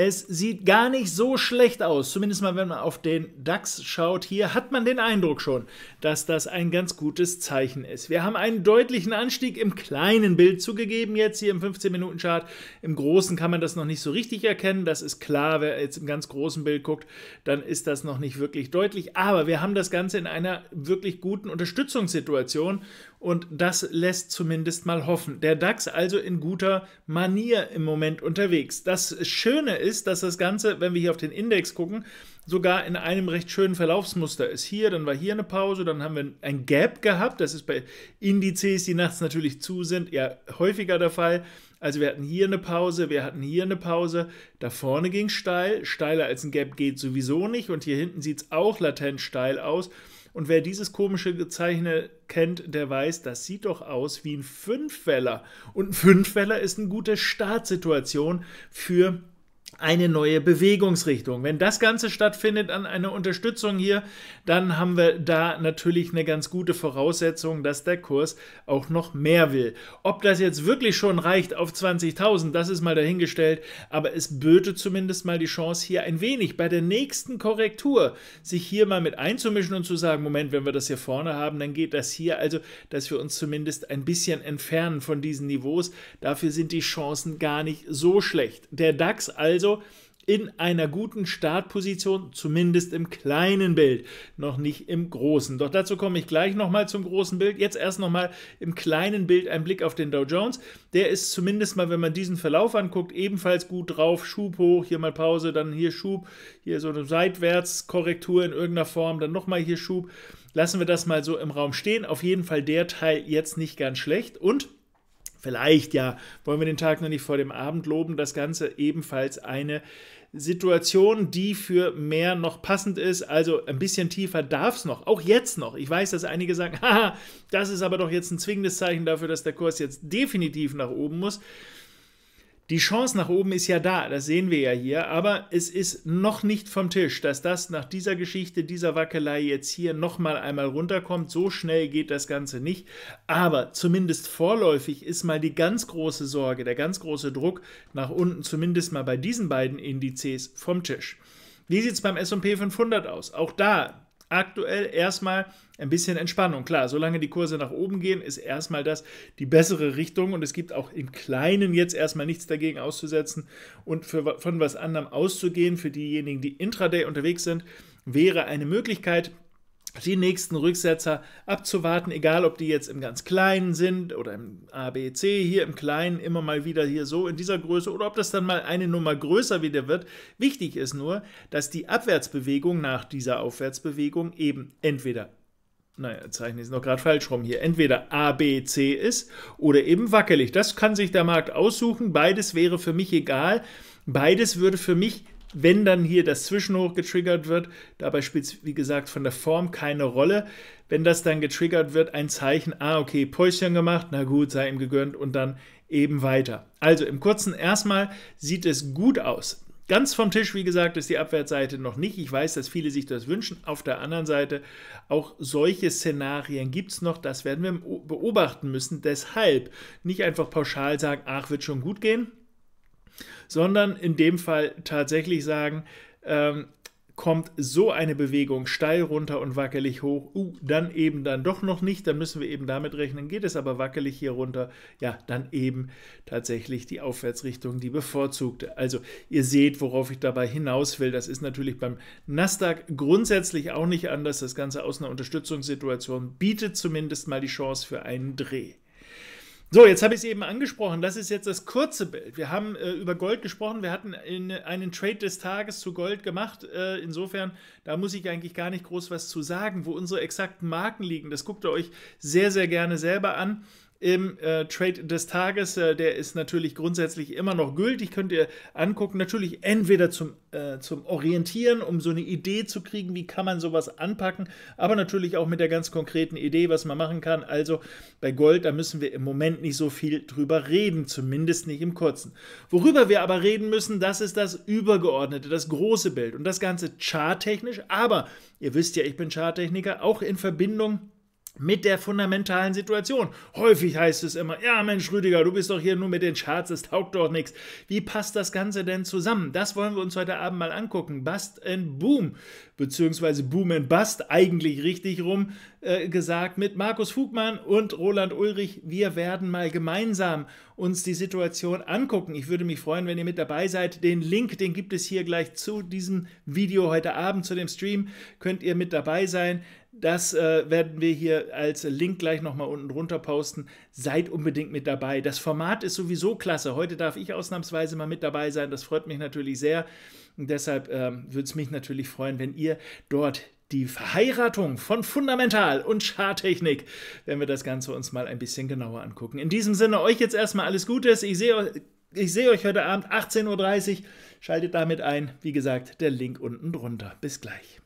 Es sieht gar nicht so schlecht aus. Zumindest mal, wenn man auf den DAX schaut. Hier hat man den Eindruck schon, dass das ein ganz gutes Zeichen ist. Wir haben einen deutlichen Anstieg im kleinen Bild zugegeben jetzt hier im 15-Minuten-Chart. Im großen kann man das noch nicht so richtig erkennen. Das ist klar, wer jetzt im ganz großen Bild guckt, dann ist das noch nicht wirklich deutlich. Aber wir haben das Ganze in einer wirklich guten Unterstützungssituation und das lässt zumindest mal hoffen. Der DAX also in guter Manier im Moment unterwegs. Das Schöne ist, ist, dass das Ganze, wenn wir hier auf den Index gucken, sogar in einem recht schönen Verlaufsmuster ist. Hier, dann war hier eine Pause, dann haben wir ein Gap gehabt. Das ist bei Indizes, die nachts natürlich zu sind, ja häufiger der Fall. Also wir hatten hier eine Pause, wir hatten hier eine Pause. Da vorne ging es steil, steiler als ein Gap geht sowieso nicht. Und hier hinten sieht es auch latent steil aus. Und wer dieses komische Gezeichne kennt, der weiß, das sieht doch aus wie ein Fünfweller. Und ein Fünfweller ist eine gute Startsituation für eine neue Bewegungsrichtung. Wenn das Ganze stattfindet an einer Unterstützung hier, dann haben wir da natürlich eine ganz gute Voraussetzung, dass der Kurs auch noch mehr will. Ob das jetzt wirklich schon reicht auf 20.000, das ist mal dahingestellt, aber es böte zumindest mal die Chance hier ein wenig bei der nächsten Korrektur, sich hier mal mit einzumischen und zu sagen, Moment, wenn wir das hier vorne haben, dann geht das hier, also dass wir uns zumindest ein bisschen entfernen von diesen Niveaus. Dafür sind die Chancen gar nicht so schlecht. Der DAX also also in einer guten Startposition, zumindest im kleinen Bild, noch nicht im großen. Doch dazu komme ich gleich nochmal zum großen Bild. Jetzt erst nochmal im kleinen Bild ein Blick auf den Dow Jones. Der ist zumindest mal, wenn man diesen Verlauf anguckt, ebenfalls gut drauf. Schub hoch, hier mal Pause, dann hier Schub, hier so eine Seitwärtskorrektur in irgendeiner Form, dann nochmal hier Schub. Lassen wir das mal so im Raum stehen. Auf jeden Fall der Teil jetzt nicht ganz schlecht und vielleicht ja, wollen wir den Tag noch nicht vor dem Abend loben, das Ganze ebenfalls eine Situation, die für mehr noch passend ist. Also ein bisschen tiefer darf es noch, auch jetzt noch. Ich weiß, dass einige sagen, haha, das ist aber doch jetzt ein zwingendes Zeichen dafür, dass der Kurs jetzt definitiv nach oben muss. Die Chance nach oben ist ja da, das sehen wir ja hier, aber es ist noch nicht vom Tisch, dass das nach dieser Geschichte, dieser Wackelei jetzt hier nochmal einmal runterkommt. So schnell geht das Ganze nicht, aber zumindest vorläufig ist mal die ganz große Sorge, der ganz große Druck nach unten, zumindest mal bei diesen beiden Indizes vom Tisch. Wie sieht es beim SP 500 aus? Auch da aktuell erstmal ein bisschen Entspannung. Klar, solange die Kurse nach oben gehen, ist erstmal das die bessere Richtung und es gibt auch im Kleinen jetzt erstmal nichts dagegen auszusetzen und für, von was anderem auszugehen. Für diejenigen, die intraday unterwegs sind, wäre eine Möglichkeit, die nächsten Rücksetzer abzuwarten, egal ob die jetzt im ganz kleinen sind oder im ABC, hier im kleinen immer mal wieder hier so in dieser Größe oder ob das dann mal eine Nummer größer wieder wird. Wichtig ist nur, dass die Abwärtsbewegung nach dieser Aufwärtsbewegung eben entweder naja, zeichne ich es noch gerade falsch rum hier, entweder A, B, C ist oder eben wackelig. Das kann sich der Markt aussuchen. Beides wäre für mich egal. Beides würde für mich wenn dann hier das Zwischenhoch getriggert wird, dabei spielt es, wie gesagt von der Form keine Rolle. Wenn das dann getriggert wird, ein Zeichen, ah, okay, Päuschen gemacht, na gut, sei ihm gegönnt und dann eben weiter. Also im kurzen erstmal sieht es gut aus. Ganz vom Tisch, wie gesagt, ist die Abwärtsseite noch nicht. Ich weiß, dass viele sich das wünschen. Auf der anderen Seite, auch solche Szenarien gibt es noch. Das werden wir beobachten müssen. Deshalb nicht einfach pauschal sagen, ach, wird schon gut gehen, sondern in dem Fall tatsächlich sagen, ähm, kommt so eine Bewegung steil runter und wackelig hoch, uh, dann eben dann doch noch nicht, dann müssen wir eben damit rechnen, geht es aber wackelig hier runter, ja, dann eben tatsächlich die Aufwärtsrichtung, die bevorzugte. Also ihr seht, worauf ich dabei hinaus will, das ist natürlich beim Nasdaq grundsätzlich auch nicht anders, das Ganze aus einer Unterstützungssituation bietet zumindest mal die Chance für einen Dreh. So, jetzt habe ich es eben angesprochen. Das ist jetzt das kurze Bild. Wir haben äh, über Gold gesprochen. Wir hatten in, einen Trade des Tages zu Gold gemacht. Äh, insofern, da muss ich eigentlich gar nicht groß was zu sagen. Wo unsere exakten Marken liegen, das guckt ihr euch sehr, sehr gerne selber an im äh, Trade des Tages. Äh, der ist natürlich grundsätzlich immer noch gültig. Könnt ihr angucken. Natürlich entweder zum, äh, zum Orientieren, um so eine Idee zu kriegen, wie kann man sowas anpacken, aber natürlich auch mit der ganz konkreten Idee, was man machen kann. Also bei Gold, da müssen wir im Moment nicht so viel drüber reden, zumindest nicht im Kurzen. Worüber wir aber reden müssen, das ist das übergeordnete, das große Bild und das Ganze charttechnisch. Aber ihr wisst ja, ich bin Charttechniker, auch in Verbindung mit mit der fundamentalen Situation. Häufig heißt es immer, ja Mensch Rüdiger, du bist doch hier nur mit den Charts, es taugt doch nichts. Wie passt das Ganze denn zusammen? Das wollen wir uns heute Abend mal angucken. Bust and Boom, beziehungsweise Boom and Bust, eigentlich richtig rum äh, gesagt, mit Markus Fugmann und Roland Ulrich. Wir werden mal gemeinsam uns die Situation angucken. Ich würde mich freuen, wenn ihr mit dabei seid. Den Link, den gibt es hier gleich zu diesem Video heute Abend, zu dem Stream, könnt ihr mit dabei sein. Das äh, werden wir hier als Link gleich nochmal unten drunter posten. Seid unbedingt mit dabei. Das Format ist sowieso klasse. Heute darf ich ausnahmsweise mal mit dabei sein. Das freut mich natürlich sehr. Und deshalb ähm, würde es mich natürlich freuen, wenn ihr dort die Verheiratung von Fundamental und Schartechnik, wenn wir das Ganze uns mal ein bisschen genauer angucken. In diesem Sinne, euch jetzt erstmal alles Gute. Ich sehe ich seh euch heute Abend 18.30 Uhr. Schaltet damit ein. Wie gesagt, der Link unten drunter. Bis gleich.